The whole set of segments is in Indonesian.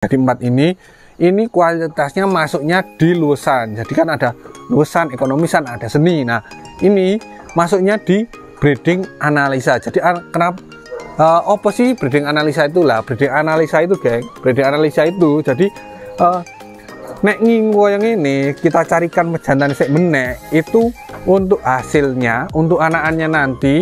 Jadi empat ini ini kualitasnya masuknya di lusan. Jadi kan ada lusan, ekonomisan, ada seni. Nah, ini masuknya di breeding analisa. Jadi kenapa uh, eh, apa sih breeding analisa itu lah? Breeding analisa itu, geng. Breeding analisa itu jadi uh, nek nginggo yang ini kita carikan mejantan sek menek itu untuk hasilnya, untuk anakannya nanti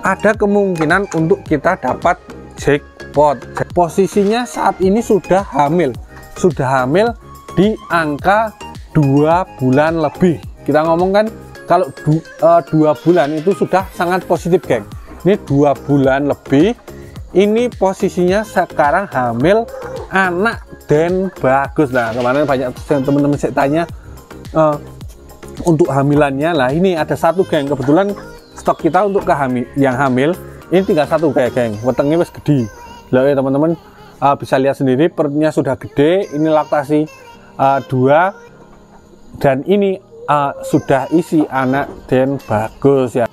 ada kemungkinan untuk kita dapat jack jackpot posisinya saat ini sudah hamil sudah hamil di angka dua bulan lebih kita ngomong kan kalau du, uh, dua bulan itu sudah sangat positif geng ini dua bulan lebih ini posisinya sekarang hamil anak dan bagus nah kemarin banyak teman-teman saya tanya uh, untuk hamilannya lah ini ada satu geng kebetulan stok kita untuk kehamil yang hamil ini tinggal satu kayak geng wetengnya wes gede Loh ya teman-teman, uh, bisa lihat sendiri perutnya sudah gede, ini laktasi uh, ah, 2 dan ini uh, sudah isi anak dan bagus ya.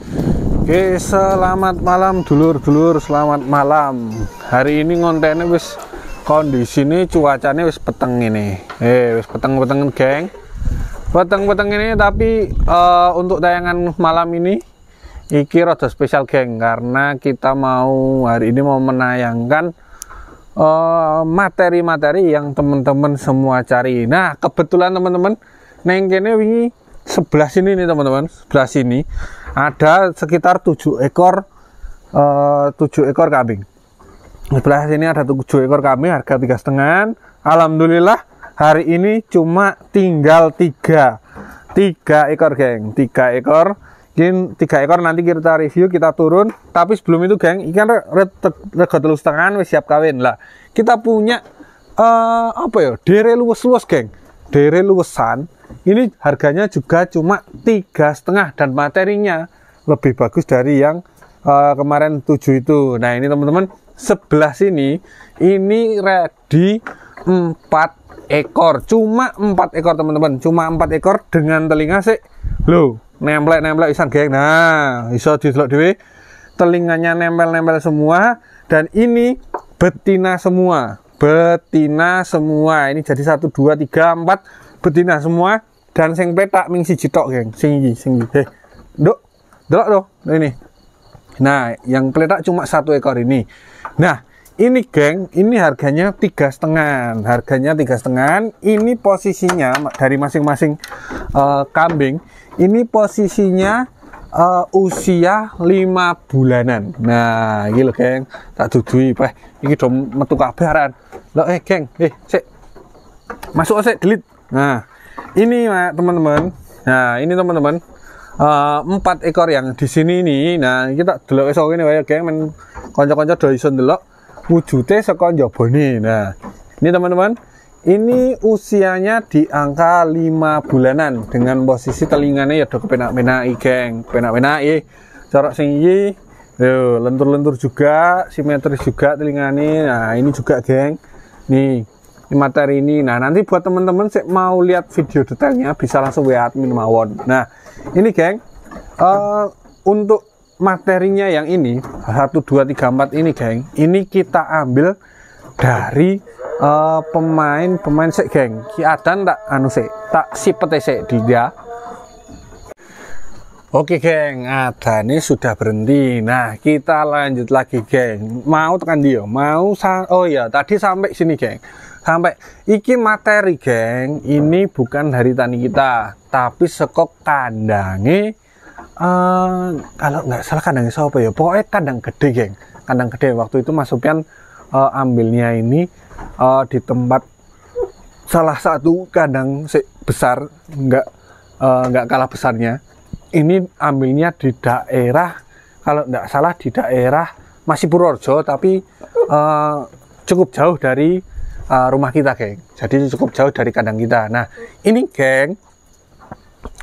Oke, selamat malam dulur-dulur, selamat malam. Hari ini ngontennya wis kondisi ini cuacanya wis peteng ini. Eh, wis peteng-peteng, geng. Peteng-peteng ini tapi uh, untuk tayangan malam ini Iki rada spesial geng karena kita mau hari ini mau menayangkan eh, materi-materi uh, yang teman-teman semua cari. Nah, kebetulan teman-teman neng kene wingi sebelah sini nih teman-teman, sebelah sini ada sekitar 7 ekor eh, uh, 7 ekor kambing. Sebelah sini ada 7 ekor kambing harga tiga setengah. Alhamdulillah hari ini cuma tinggal tiga tiga ekor geng tiga ekor Mungkin tiga ekor nanti kita review, kita turun. Tapi sebelum itu, geng, ikan rego telus tangan wis siap kawin lah. Kita punya uh, apa ya? Dere luwes-luwes, geng. Dere luwesan. Ini harganya juga cuma tiga setengah dan materinya lebih bagus dari yang uh, kemarin tujuh itu. Nah, ini teman-teman sebelah sini ini ready empat ekor. Cuma empat ekor, teman-teman. Cuma empat ekor dengan telinga sih lo nempel-nempel isan geng. Nah, iso didelok dewi Telinganya nempel-nempel semua dan ini betina semua. Betina semua. Ini jadi satu dua tiga empat betina semua dan sing petak ming siji geng. Sing iki, sing iki. Heh. Nduk, delok dong ini. Nah, yang peletak cuma satu ekor ini. Nah, ini geng ini harganya tiga setengah harganya tiga setengah ini posisinya dari masing-masing uh, kambing ini posisinya uh, usia 5 bulanan. Nah, gitu Geng. Tak dudui, Pak. Ini dong metu kabaran. lo eh, Geng, eh, cek. Masuk cek delit. Nah, ini teman-teman. Nah, ini teman-teman. Eh, empat ekor yang di sini nah, ini. Nah, kita dulu esok ini kayak Geng, men konco kanca do delok wujudnya sekon jabone nah ini teman-teman ini usianya di angka 5 bulanan dengan posisi telinganya ya dok penak-penaki geng penak-penaki corak singgi lentur-lentur juga simetris juga telinganya nah ini juga geng nih ini materi ini nah nanti buat teman-teman sih mau lihat video detailnya bisa langsung WA admin mawon nah ini geng uh, untuk materinya yang ini 1 2 3 4 ini, geng. Ini kita ambil dari uh, pemain pemain sih geng. Ki Adan tak anu sih tak si sipet e di dia. Ya. Oke geng, ada ini sudah berhenti. Nah, kita lanjut lagi geng. Mau tekan dia, mau oh ya tadi sampai sini geng. Sampai iki materi geng, ini bukan dari tani kita, tapi sekok kandangnya Eh, kalau nggak salah kandangnya siapa ya pokoknya kandang gede geng kandang gede waktu itu Mas Sopian uh, ambilnya ini uh, di tempat salah satu kandang besar nggak uh, kalah besarnya ini ambilnya di daerah kalau nggak salah di daerah masih Purworejo tapi uh, cukup jauh dari uh, rumah kita geng jadi cukup jauh dari kandang kita nah ini geng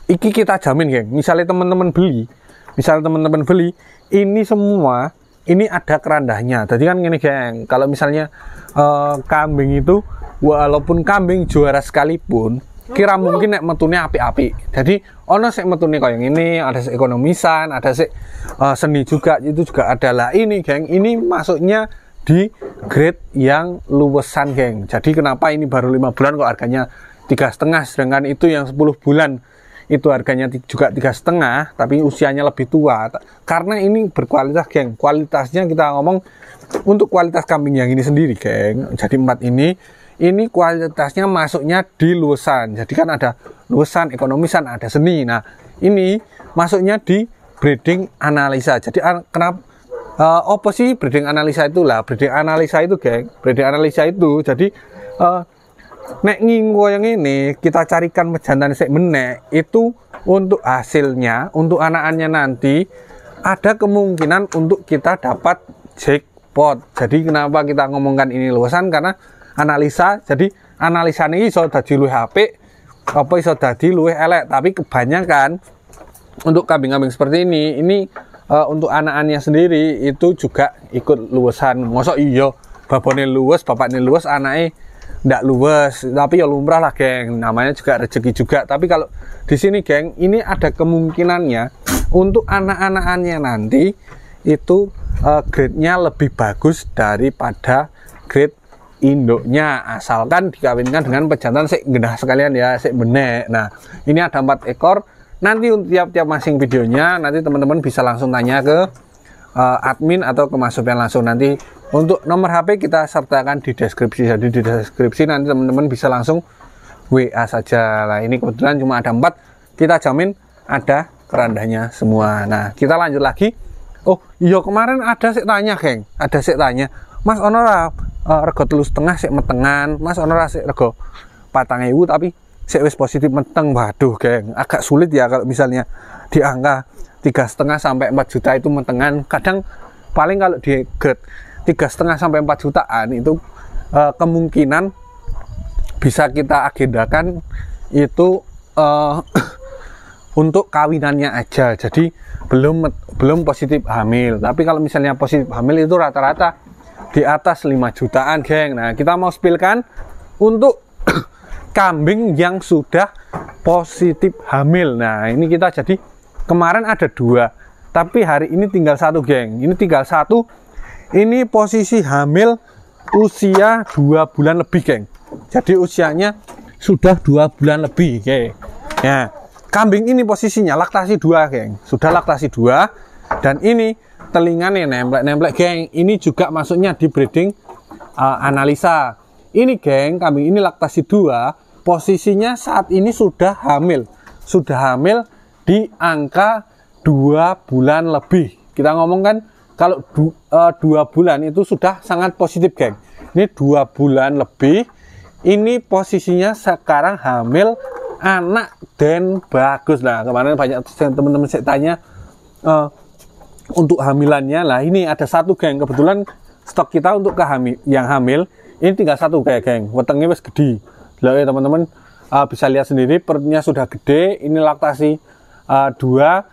Iki kita jamin, geng. Misalnya teman-teman beli, misalnya teman-teman beli, ini semua ini ada kerandahnya. Jadi kan gini, geng. Kalau misalnya uh, kambing itu walaupun kambing juara sekalipun, kira mungkin nek metune api-api. Jadi ono sik metune koyo ini, ada sik ekonomisan, ada sik uh, seni juga itu juga adalah ini, geng. Ini masuknya di grade yang luwesan, geng. Jadi kenapa ini baru lima bulan kok harganya tiga setengah sedangkan itu yang 10 bulan itu harganya juga tiga setengah tapi usianya lebih tua karena ini berkualitas geng kualitasnya kita ngomong untuk kualitas kambing yang ini sendiri geng jadi empat ini ini kualitasnya masuknya di luasan jadi kan ada luasan ekonomisan ada seni nah ini masuknya di breeding analisa jadi kenapa uh, eh, apa sih breeding analisa itulah, breeding analisa itu geng breeding analisa itu jadi uh, nek ngingo yang ini kita carikan pejantan sik menek itu untuk hasilnya untuk anakannya nanti ada kemungkinan untuk kita dapat jackpot jadi kenapa kita ngomongkan ini luasan karena analisa jadi analisa ini bisa lu HP apa bisa jadi luwe elek tapi kebanyakan untuk kambing-kambing seperti ini ini uh, untuk anak-anaknya sendiri itu juga ikut luwesan mosok iya babonnya luas, bapaknya luas, anaknya ndak luwes tapi ya lumrah lah geng namanya juga rezeki juga tapi kalau di sini geng ini ada kemungkinannya untuk anak anaknya nanti itu uh, grade-nya lebih bagus daripada grade induknya asalkan dikawinkan dengan pejantan sik gendah sekalian ya sik benek nah ini ada empat ekor nanti untuk tiap-tiap masing videonya nanti teman-teman bisa langsung tanya ke uh, admin atau ke Mas langsung nanti untuk nomor HP kita sertakan di deskripsi. Jadi di deskripsi nanti teman-teman bisa langsung WA saja. lah. ini kebetulan cuma ada empat. Kita jamin ada kerandanya semua. Nah, kita lanjut lagi. Oh, iya kemarin ada sih tanya, geng. Ada sih tanya. Mas Onora uh, eh, rego telus tengah sih metengan. Mas Onora sih rego patang ewu tapi sih wis positif meteng. Waduh, geng. Agak sulit ya kalau misalnya di angka tiga setengah sampai 4 juta itu metengan. Kadang paling kalau di grade tiga setengah sampai empat jutaan itu uh, kemungkinan bisa kita agendakan itu uh, untuk kawinannya aja jadi belum belum positif hamil tapi kalau misalnya positif hamil itu rata-rata di atas 5 jutaan geng nah kita mau spilkan untuk kambing yang sudah positif hamil nah ini kita jadi kemarin ada dua tapi hari ini tinggal satu geng ini tinggal satu ini posisi hamil usia 2 bulan lebih geng jadi usianya sudah 2 bulan lebih geng Nah, ya, kambing ini posisinya laktasi 2 geng sudah laktasi 2 dan ini telinganya nemplek-nemplek geng ini juga masuknya di breeding uh, analisa ini geng kambing ini laktasi 2 posisinya saat ini sudah hamil sudah hamil di angka 2 bulan lebih kita ngomong kan kalau du, uh, dua bulan itu sudah sangat positif geng ini dua bulan lebih ini posisinya sekarang hamil anak dan bagus lah kemarin banyak teman-teman saya tanya uh, untuk hamilannya lah ini ada satu geng kebetulan stok kita untuk kehamil yang hamil ini tinggal satu kayak geng wetengnya wes gede lah ya teman-teman uh, bisa lihat sendiri perutnya sudah gede ini laktasi uh, dua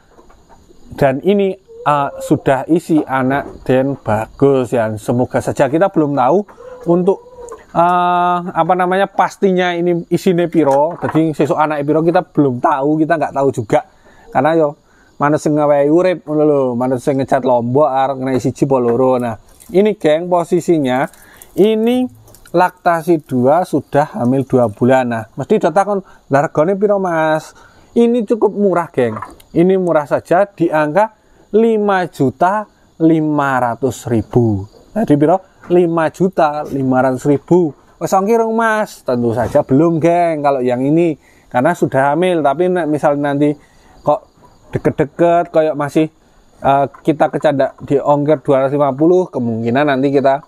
dan ini uh, sudah isi anak dan bagus ya semoga saja kita belum tahu untuk uh, apa namanya pastinya ini isi piro jadi sesuatu anak piro kita belum tahu kita nggak tahu juga karena yo mana sing ngawahi urip lo mana ngecat lombok ar kena siji cipoloro nah ini geng posisinya ini laktasi dua sudah hamil dua bulan nah mesti udah takon largone piro mas ini cukup murah geng ini murah saja di angka lima juta lima ratus ribu tadi piro lima juta lima ratus ribu wes ongkirung mas tentu saja belum geng kalau yang ini karena sudah hamil tapi misal nanti kok deket-deket kayak masih uh, kita kecanda di ongkir dua ratus lima puluh kemungkinan nanti kita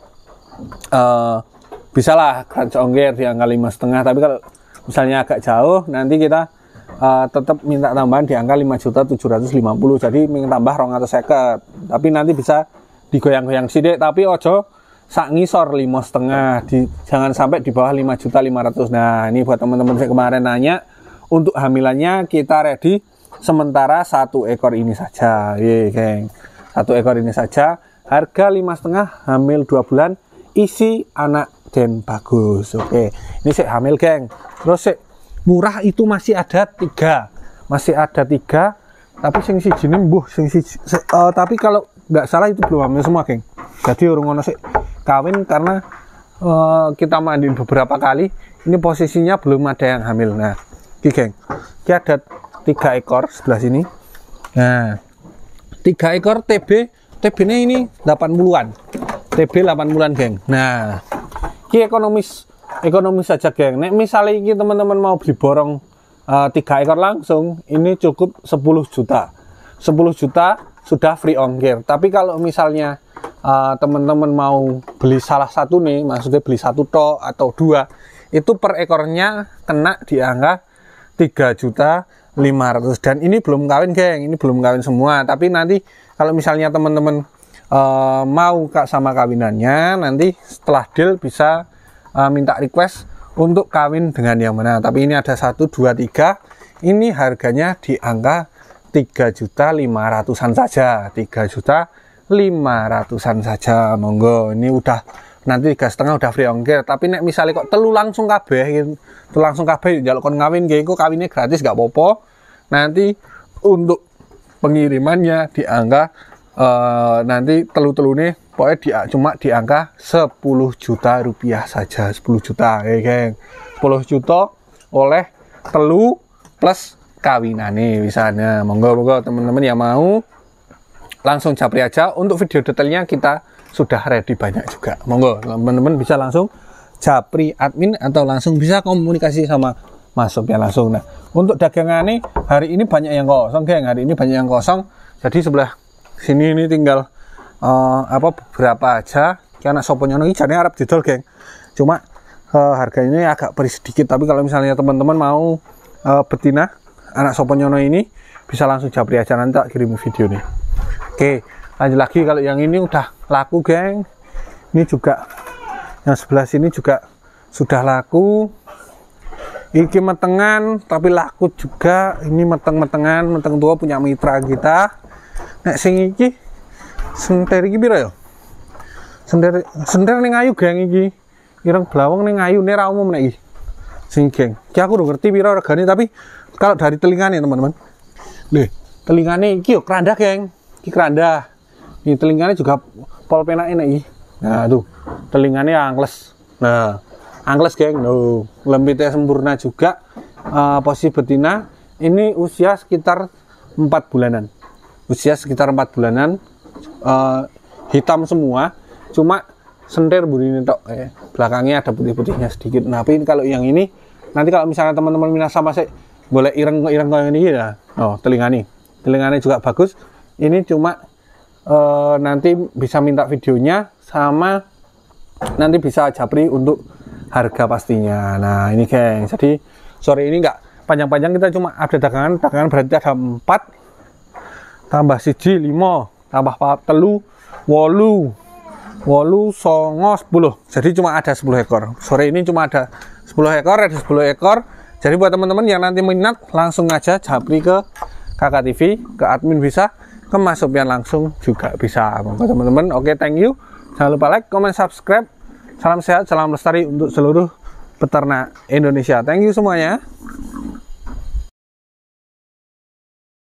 uh, bisalah crunch ongkir di angka lima setengah tapi kalau misalnya agak jauh nanti kita uh, eh, tetap minta tambahan di angka 5.750 jadi minta tambah rong atau seket tapi nanti bisa digoyang-goyang sidik tapi ojo sak ngisor lima setengah di, jangan sampai di bawah 5 juta 500 nah ini buat teman-teman saya kemarin nanya untuk hamilannya kita ready sementara satu ekor ini saja ye geng satu ekor ini saja harga lima setengah hamil dua bulan isi anak dan bagus oke ini sih hamil geng terus sih murah itu masih ada tiga masih ada tiga tapi sing si ini mbuh sing si, uh, eh, tapi kalau nggak salah itu belum hamil semua geng jadi orang ngono sih kawin karena uh, kita mandi beberapa kali ini posisinya belum ada yang hamil nah ki geng ini ada tiga ekor sebelah sini nah tiga ekor TB TB nya ini 80-an TB 80-an geng nah ki ekonomis ekonomi saja geng nek misalnya ini teman-teman mau beli borong eh, tiga uh, ekor langsung ini cukup 10 juta 10 juta sudah free ongkir tapi kalau misalnya teman eh, teman-teman mau beli salah satu nih maksudnya beli satu to atau dua itu per ekornya kena di angka 3 juta 500 dan ini belum kawin geng ini belum kawin semua tapi nanti kalau misalnya teman-teman uh, mau kak sama kawinannya nanti setelah deal bisa uh, minta request untuk kawin dengan yang mana tapi ini ada 1, 2, 3 ini harganya di angka 3 juta 500an saja 3 juta 500an saja monggo ini udah nanti tiga setengah udah free ongkir tapi nek misalnya kok telu langsung kabeh gitu langsung kabeh jaluk kon ngawin gitu kok kawinnya gratis gak popo nanti untuk pengirimannya di angka uh, nanti telu telu nih pokoknya dia cuma di angka 10 juta rupiah saja 10 juta ya geng 10 juta oleh telu plus nih misalnya monggo monggo teman-teman yang mau langsung capri aja untuk video detailnya kita sudah ready banyak juga monggo teman-teman bisa langsung japri admin atau langsung bisa komunikasi sama masuknya ya langsung nah untuk dagangan ini hari ini banyak yang kosong geng hari ini banyak yang kosong jadi sebelah sini ini tinggal uh, apa beberapa aja karena soponya ini jadinya Arab didol geng cuma uh, harganya agak peris sedikit tapi kalau misalnya teman-teman mau uh, betina anak soponyono ini bisa langsung japri aja nanti tak kirim video nih oke lanjut lagi kalau yang ini udah laku geng ini juga yang sebelah sini juga sudah laku ini metengan tapi laku juga ini meteng-metengan meteng tua punya mitra kita nek sing iki senter iki pira ya? Senter senter ning ayu geng iki. Ireng blawang ning ayu ne umum nek iki. Sing geng. Ki aku udah ngerti pira regane tapi kalau dari telingane teman-teman. Nih, telingane iki yo keranda geng. Iki keranda. Ini telinganya juga polpena ini iki. Nah, tuh. Telingane angles. Nah, angles geng. No, lembitnya sempurna juga. Uh, posisi betina ini usia sekitar 4 bulanan usia sekitar 4 bulanan Eh, hitam semua cuma sentir bunyi tok ya. belakangnya ada putih-putihnya sedikit nah tapi kalau yang ini nanti kalau misalnya teman-teman minat sama sih boleh ireng ireng kayak ini ya oh telinga nih telinganya juga bagus ini cuma uh, nanti bisa minta videonya sama nanti bisa japri untuk harga pastinya nah ini geng jadi sore ini enggak panjang-panjang kita cuma update dagangan dagangan berarti ada 4 tambah siji limo tambah paham telu wolu wolu songo 10 jadi cuma ada 10 ekor sore ini cuma ada 10 ekor ada 10 ekor jadi buat teman-teman yang nanti minat langsung aja japri ke kakak TV ke admin bisa ke Mas langsung juga bisa teman-teman oke thank you jangan lupa like comment subscribe salam sehat salam lestari untuk seluruh peternak Indonesia thank you semuanya